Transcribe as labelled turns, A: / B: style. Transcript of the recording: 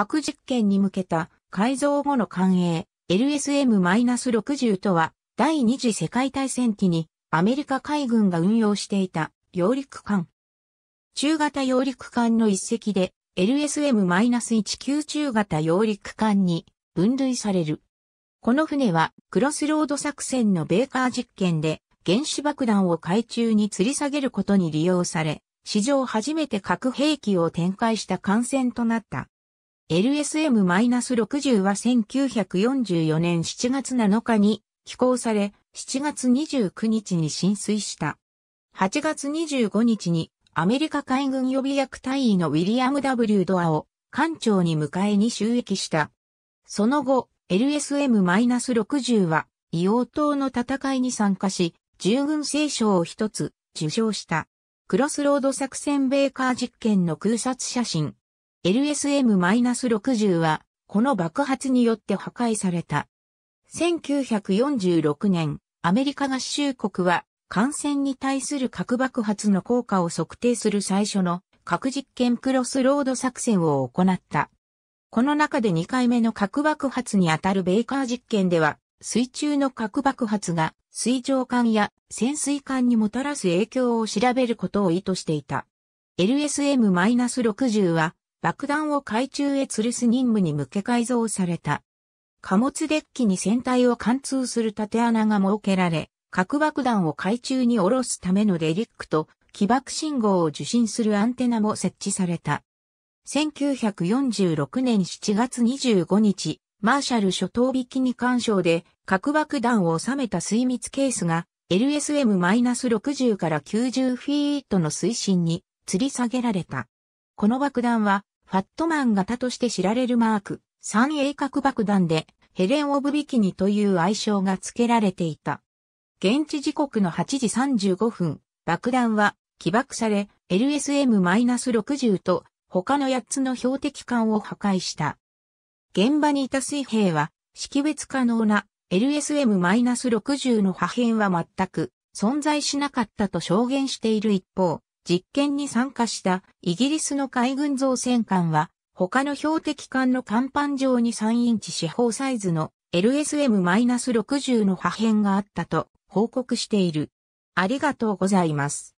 A: 核実験に向けた改造後の艦営 LSM-60 とは第二次世界大戦期にアメリカ海軍が運用していた揚陸艦。中型揚陸艦の一隻で LSM-19 中型揚陸艦に分類される。この船はクロスロード作戦のベーカー実験で原子爆弾を海中に吊り下げることに利用され、史上初めて核兵器を展開した艦船となった。LSM-60 は1944年7月7日に寄港され、7月29日に浸水した。8月25日にアメリカ海軍予備役隊員のウィリアム・ W・ ドアを艦長に迎えに襲撃した。その後、LSM-60 は硫黄島の戦いに参加し、従軍聖賞を一つ受賞した。クロスロード作戦ベーカー実験の空撮写真。LSM-60 は、この爆発によって破壊された。1946年、アメリカ合衆国は、感染に対する核爆発の効果を測定する最初の核実験クロスロード作戦を行った。この中で2回目の核爆発にあたるベイカー実験では、水中の核爆発が水上艦や潜水艦にもたらす影響を調べることを意図していた。LSM-60 は爆弾を海中へ吊るす任務に向け改造された。貨物デッキに船体を貫通する縦穴が設けられ、核爆弾を海中に下ろすためのデリックと起爆信号を受信するアンテナも設置された。1946年7月25日、マーシャル諸島引きに干渉で核爆弾を収めた水密ケースが LSM-60 から90フィートの水深に吊り下げられた。この爆弾は、ファットマン型として知られるマーク、三鋭角爆弾で、ヘレン・オブ・ビキニという愛称が付けられていた。現地時刻の8時35分、爆弾は起爆され LSM-60 と他の8つの標的艦を破壊した。現場にいた水兵は識別可能な LSM-60 の破片は全く存在しなかったと証言している一方、実験に参加したイギリスの海軍造船艦は、他の標的艦の甲板上に3インチ四方サイズの LSM-60 の破片があったと報告している。ありがとうございます。